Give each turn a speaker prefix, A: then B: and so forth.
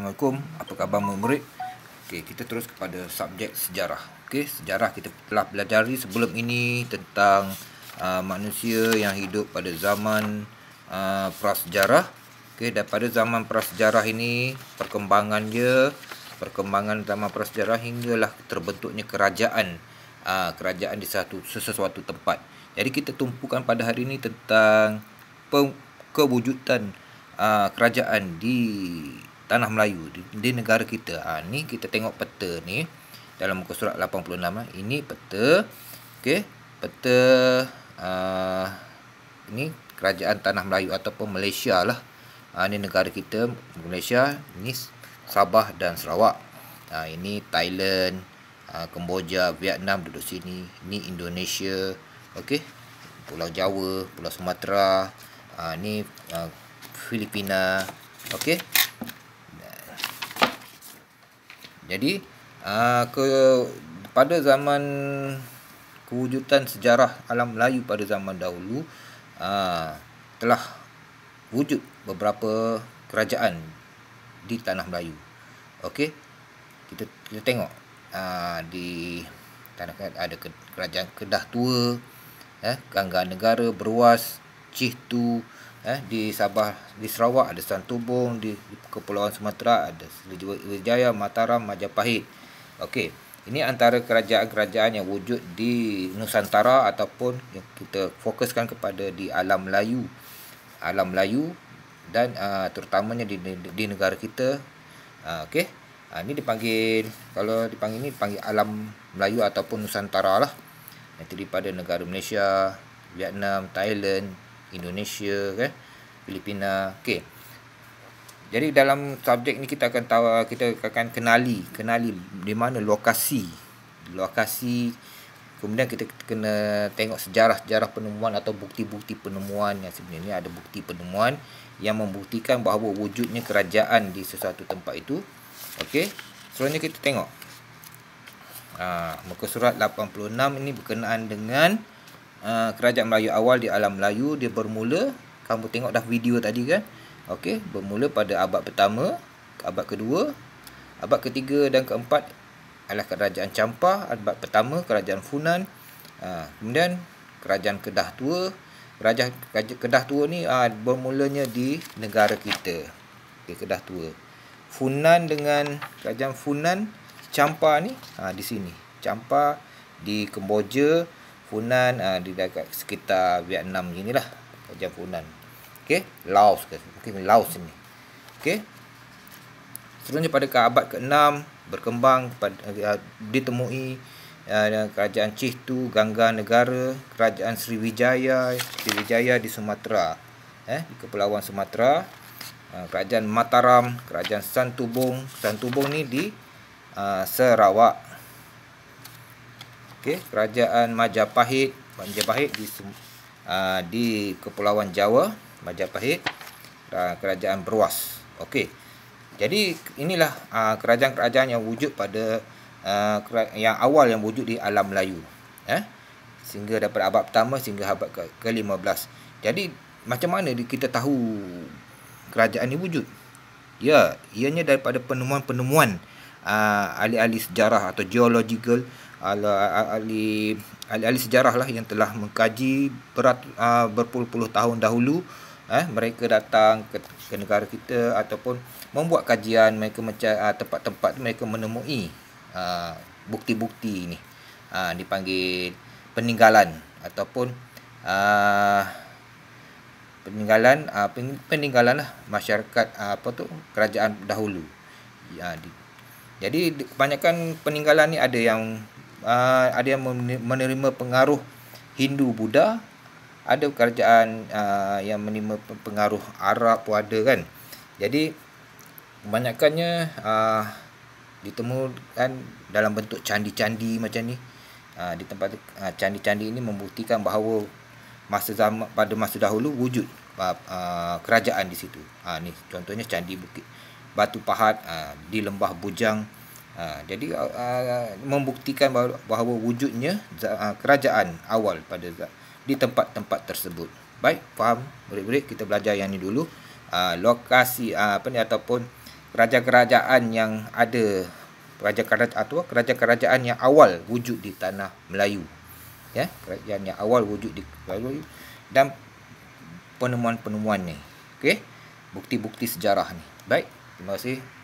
A: Assalamualaikum. Apa khabar murid? Okey, kita terus kepada subjek sejarah. Okey, sejarah kita telah belajar sebelum ini tentang uh, manusia yang hidup pada zaman uh, prasejarah. Okey, dan pada zaman prasejarah ini perkembangan dia, perkembangan zaman prasejarah hinggalah terbentuknya kerajaan. Uh, kerajaan di satu sesuatu tempat. Jadi kita tumpukan pada hari ini tentang kewujudan uh, kerajaan di tanah Melayu di, di negara kita. Ha, ni kita tengok peta ni dalam muka surat 86 eh. ini peta okey peta uh, ini kerajaan tanah Melayu ataupun Malaysia lah ha, ini negara kita Malaysia ini Sabah dan Sarawak ha, ini Thailand ha, Kemboja Vietnam duduk sini ini Indonesia okey Pulau Jawa Pulau Sumatera ha, ini uh, ha, Filipina okey jadi aa, ah, ke pada zaman kewujudan sejarah alam Melayu pada zaman dahulu aa, ah, telah wujud beberapa kerajaan di tanah Melayu okey kita kita tengok aa, ah, di tanah ada kerajaan Kedah tua eh gangga negara beruas Cih Tu eh di Sabah di Sarawak ada Sultan di Kepulauan Sumatera ada Sriwijaya Mataram Majapahit okey ini antara kerajaan-kerajaan yang wujud di Nusantara ataupun yang kita fokuskan kepada di alam Melayu alam Melayu dan uh, terutamanya di, di, di negara kita uh, okey uh, ini dipanggil kalau dipanggil ini panggil alam Melayu ataupun Nusantara lah nanti daripada negara Malaysia Vietnam Thailand Indonesia kan Filipina okey jadi dalam subjek ni kita akan tahu kita akan kenali kenali di mana lokasi lokasi kemudian kita kena tengok sejarah-sejarah penemuan atau bukti-bukti penemuan yang sebenarnya ada bukti penemuan yang membuktikan bahawa wujudnya kerajaan di sesuatu tempat itu okey seterusnya kita tengok Ha, muka surat 86 ini berkenaan dengan Ah, kerajaan Melayu awal di alam Melayu dia bermula kamu tengok dah video tadi kan okey bermula pada abad pertama abad kedua abad ketiga dan keempat adalah kerajaan Champa abad pertama kerajaan Funan uh, kemudian kerajaan Kedah tua kerajaan Kedah tua ni uh, bermulanya di negara kita okay, Kedah tua Funan dengan kerajaan Funan campa ni uh, di sini Campa di Kemboja Funan uh, ah, di dekat sekitar Vietnam sini lah. Kerajaan Funan. Okey. Laos ke. Okey. Laos ni. Okey. Seterusnya pada abad ke-6 berkembang uh, ditemui uh, kerajaan Cihtu, Gangga Negara, kerajaan Sriwijaya, Sriwijaya di Sumatera. Eh, di Kepulauan Sumatera. Uh, kerajaan Mataram, kerajaan Santubong. Santubong ni di uh, Sarawak okey kerajaan Majapahit Majapahit di uh, di kepulauan Jawa Majapahit uh, kerajaan Beruas okey jadi inilah ah, kerajaan-kerajaan uh, yang wujud pada uh, yang awal yang wujud di alam Melayu eh sehingga daripada abad pertama sehingga abad ke-15 ke jadi macam mana kita tahu kerajaan ini wujud ya ianya daripada penemuan-penemuan ahli-ahli -penemuan, uh, sejarah atau geological Ala ahli-ahli sejarah lah yang telah mengkaji berat, ah, berpuluh-puluh tahun dahulu eh mereka datang ke, ke negara kita ataupun membuat kajian mereka mencari ah, tempat-tempat mereka menemui ah, bukti-bukti ini uh, dipanggil peninggalan ataupun uh, peninggalan uh, peninggalan lah masyarakat apa tu kerajaan dahulu ya di, jadi kebanyakan peninggalan ni ada yang uh, ada yang menerima pengaruh Hindu Buddha ada kerajaan uh, yang menerima pengaruh Arab pun ada kan jadi kebanyakannya uh, ditemukan dalam bentuk candi-candi macam ni uh, di tempat uh, candi-candi ini membuktikan bahawa masa zaman pada masa dahulu wujud uh, uh, kerajaan di situ uh, ni contohnya candi Bukit Batu Pahat uh, di Lembah Bujang Ha, jadi uh, uh, membuktikan bahawa, bahawa wujudnya uh, kerajaan awal pada di tempat-tempat tersebut. Baik, faham? Murid-murid kita belajar yang ini dulu. Uh, lokasi uh, apa ni ataupun kerajaan-kerajaan yang ada kerajaan-kerajaan atau kerajaan-kerajaan yang awal wujud di tanah Melayu. Ya, kerajaan yang awal wujud di Melayu dan penemuan-penemuan ni. Okey. Bukti-bukti sejarah ni. Baik, terima kasih.